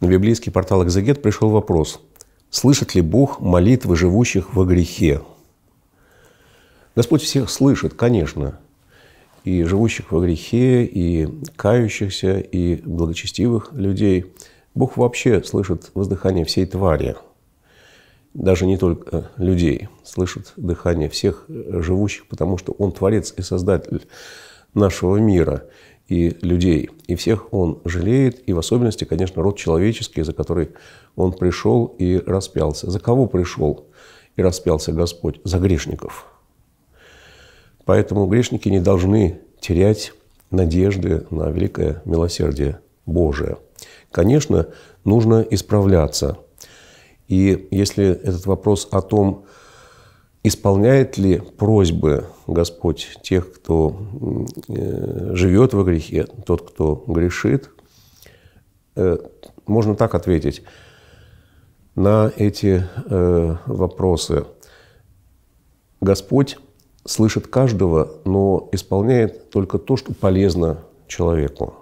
На библейский портал «Экзегет» пришел вопрос. Слышит ли Бог молитвы живущих во грехе? Господь всех слышит, конечно. И живущих во грехе, и кающихся, и благочестивых людей. Бог вообще слышит воздыхание всей твари. Даже не только э, людей. Слышит дыхание всех э, живущих, потому что Он творец и создатель нашего мира и людей. И всех он жалеет, и в особенности, конечно, род человеческий, за который он пришел и распялся. За кого пришел и распялся Господь? За грешников. Поэтому грешники не должны терять надежды на великое милосердие Божие. Конечно, нужно исправляться. И если этот вопрос о том, исполняет ли просьбы Господь тех, кто э, живет во грехе, тот, кто грешит? Э, можно так ответить на эти э, вопросы. Господь слышит каждого, но исполняет только то, что полезно человеку.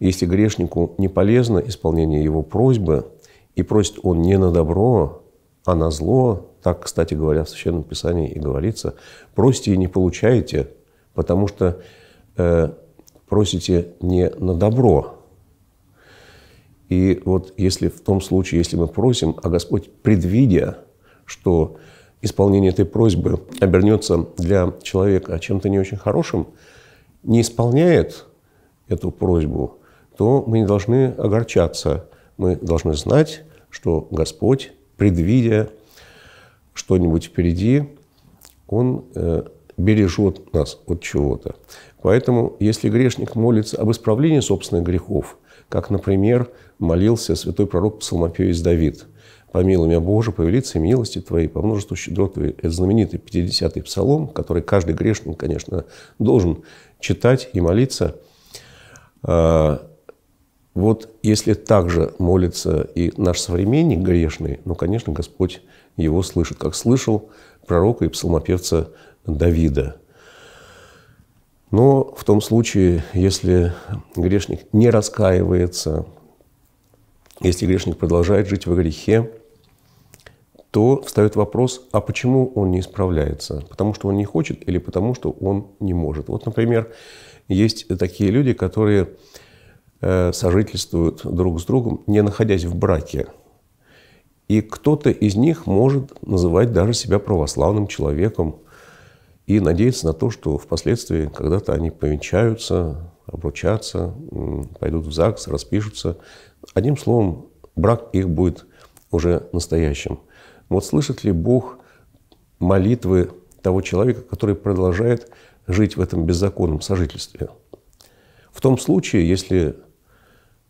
Если грешнику не полезно исполнение его просьбы, и просит он не на добро, а на зло, так, кстати говоря, в Священном Писании и говорится, просите и не получаете, потому что э, просите не на добро. И вот если в том случае, если мы просим, а Господь, предвидя, что исполнение этой просьбы обернется для человека чем-то не очень хорошим, не исполняет эту просьбу, то мы не должны огорчаться. Мы должны знать, что Господь, предвидя что-нибудь впереди, он э, бережет нас от чего-то. Поэтому, если грешник молится об исправлении собственных грехов, как, например, молился святой пророк псалмопевец Давид, «Помилуй меня, Боже, повелится милости Твоей, по множеству щедрот Твоей». Это знаменитый 50-й псалом, который каждый грешник, конечно, должен читать и молиться а, – вот если так же молится и наш современник грешный, ну, конечно, Господь его слышит, как слышал пророка и псалмопевца Давида. Но в том случае, если грешник не раскаивается, если грешник продолжает жить во грехе, то встает вопрос, а почему он не исправляется? Потому что он не хочет или потому что он не может? Вот, например, есть такие люди, которые Э, сожительствуют друг с другом, не находясь в браке. И кто-то из них может называть даже себя православным человеком и надеяться на то, что впоследствии когда-то они повенчаются, обручатся, пойдут в ЗАГС, распишутся. Одним словом, брак их будет уже настоящим. Вот слышит ли Бог молитвы того человека, который продолжает жить в этом беззаконном сожительстве – том случае, если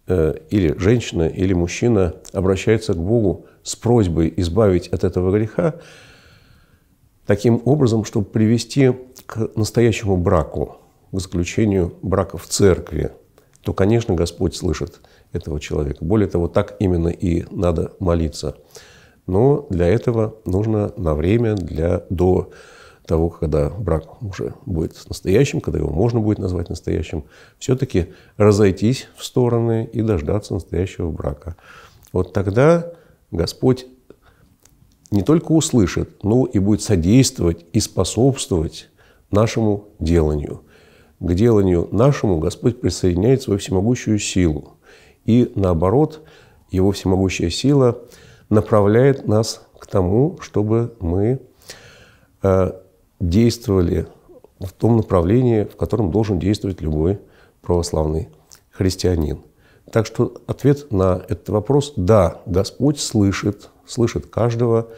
э, или женщина, или мужчина обращается к Богу с просьбой избавить от этого греха, таким образом, чтобы привести к настоящему браку, к заключению брака в церкви, то, конечно, Господь слышит этого человека. Более того, так именно и надо молиться. Но для этого нужно на время, для, до того, когда брак уже будет настоящим, когда его можно будет назвать настоящим, все-таки разойтись в стороны и дождаться настоящего брака. Вот тогда Господь не только услышит, но и будет содействовать и способствовать нашему деланию. К деланию нашему Господь присоединяет свою всемогущую силу. И наоборот, Его всемогущая сила направляет нас к тому, чтобы мы э, действовали в том направлении, в котором должен действовать любой православный христианин. Так что ответ на этот вопрос – да, Господь слышит, слышит каждого.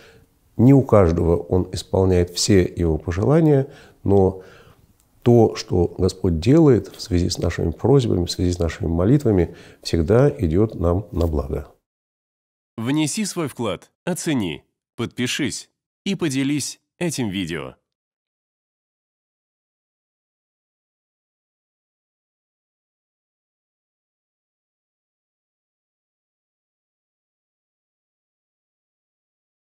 Не у каждого Он исполняет все его пожелания, но то, что Господь делает в связи с нашими просьбами, в связи с нашими молитвами, всегда идет нам на благо. Внеси свой вклад, оцени, подпишись и поделись этим видео.